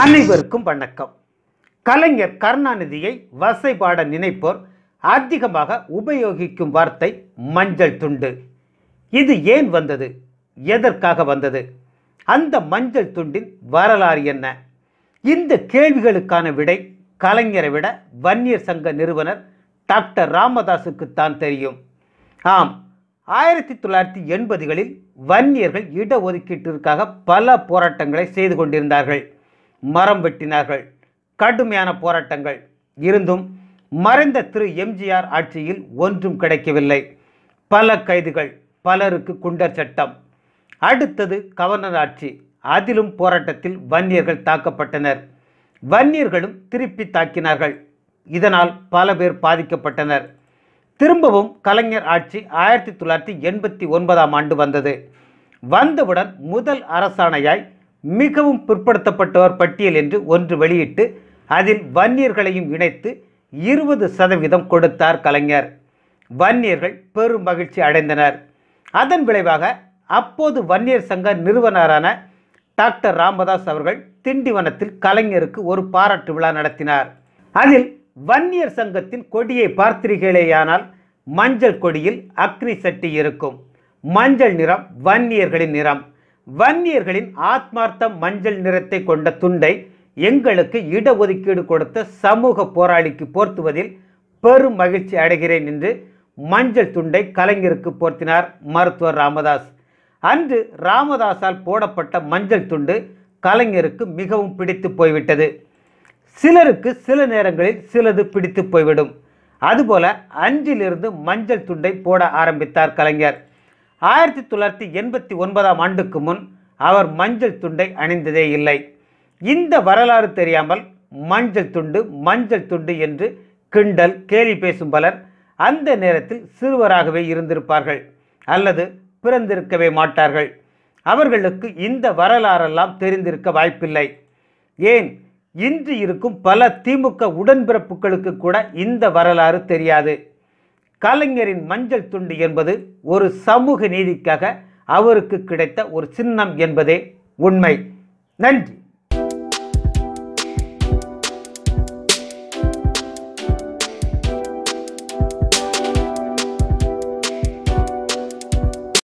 அனைவருக்கும் வணக்கம் கலைஞர் கருணாநிதியை வசைபாட நினைப்போர் அதிகமாக உபயோகிக்கும் வார்த்தை மஞ்சள் துண்டு இது ஏன் வந்தது எதற்காக வந்தது அந்த மஞ்சள் துண்டின் வரலாறு என்ன இந்த கேள்விகளுக்கான விடை கலைஞரை விட வன்னியர் சங்க நிறுவனர் டாக்டர் ராமதாஸுக்குத்தான் தெரியும் ஆம் ஆயிரத்தி தொள்ளாயிரத்தி எண்பதுகளில் வன்னியர்கள் இடஒதுக்கீட்டிற்காக பல போராட்டங்களை செய்து கொண்டிருந்தார்கள் மரம் வெட்டினார்கள் கடுமையான போராட்டங்கள் இருந்தும் மறைந்த திரு எம்ஜிஆர் ஆட்சியில் ஒன்றும் கிடைக்கவில்லை பல கைதுகள் பலருக்கு குண்டர் சட்டம் அடுத்தது கவர்னர் ஆட்சி அதிலும் போராட்டத்தில் வன்னியர்கள் தாக்கப்பட்டனர் வன்னியர்களும் திருப்பி தாக்கினார்கள் இதனால் பல பேர் பாதிக்கப்பட்டனர் திரும்பவும் கலைஞர் ஆட்சி ஆயிரத்தி தொள்ளாயிரத்தி எண்பத்தி ஒன்பதாம் ஆண்டு வந்தது வந்தவுடன் முதல் அரசாணையாய் மிகவும் பிற்படுத்தப்பட்டோர் பட்டியல் என்று ஒன்று வெளியிட்டு அதில் வன்னியர்களையும் இணைத்து இருபது சதவீதம் கொடுத்தார் கலைஞர் வன்னியர்கள் பெரும் மகிழ்ச்சி அடைந்தனர் அதன் விளைவாக அப்போது வன்னியர் சங்க நிறுவனரான டாக்டர் ராமதாஸ் அவர்கள் திண்டிவனத்தில் கலைஞருக்கு ஒரு பாராட்டு விழா நடத்தினார் அதில் வன்னியர் சங்கத்தின் கொடியை பார்த்திருக்கிறேயானால் மஞ்சள் கொடியில் அக்னி சட்டி இருக்கும் மஞ்சள் நிறம் வன்னியர்களின் நிறம் வன்னியர்களின் ஆத்மார்த்த மஞ்சள் நிறத்தை கொண்ட துண்டை எங்களுக்கு இடஒதுக்கீடு கொடுத்த சமூக போராளிக்கு போர்த்துவதில் பெரும் மகிழ்ச்சி அடைகிறேன் என்று மஞ்சள் துண்டை கலைஞருக்கு போர்த்தினார் மருத்துவர் ராமதாஸ் அன்று ராமதாஸால் போடப்பட்ட மஞ்சள் துண்டு கலைஞருக்கு மிகவும் பிடித்து போய்விட்டது சிலருக்கு சில நேரங்களில் சிலது பிடித்து போய்விடும் அதுபோல அன்றிலிருந்து மஞ்சள் துண்டை போட ஆரம்பித்தார் கலைஞர் ஆயிரத்தி தொள்ளாயிரத்தி எண்பத்தி ஒன்பதாம் ஆண்டுக்கு முன் அவர் மஞ்சள் துண்டை அணிந்ததே இல்லை இந்த வரலாறு தெரியாமல் மஞ்சள் துண்டு மஞ்சள் துண்டு என்று கிண்டல் கேலி பேசும் பலர் அந்த நேரத்தில் சிறுவராகவே இருந்திருப்பார்கள் அல்லது பிறந்திருக்கவே மாட்டார்கள் அவர்களுக்கு இந்த வரலாறெல்லாம் தெரிந்திருக்க வாய்ப்பில்லை ஏன் இன்று இருக்கும் பல திமுக உடன்பிறப்புகளுக்கு கூட இந்த வரலாறு தெரியாது கலைஞரின் மஞ்சள் துண்டு என்பது ஒரு சமூக நீதிக்காக அவருக்கு கிடைத்த ஒரு சின்னம் என்பதே உண்மை நன்றி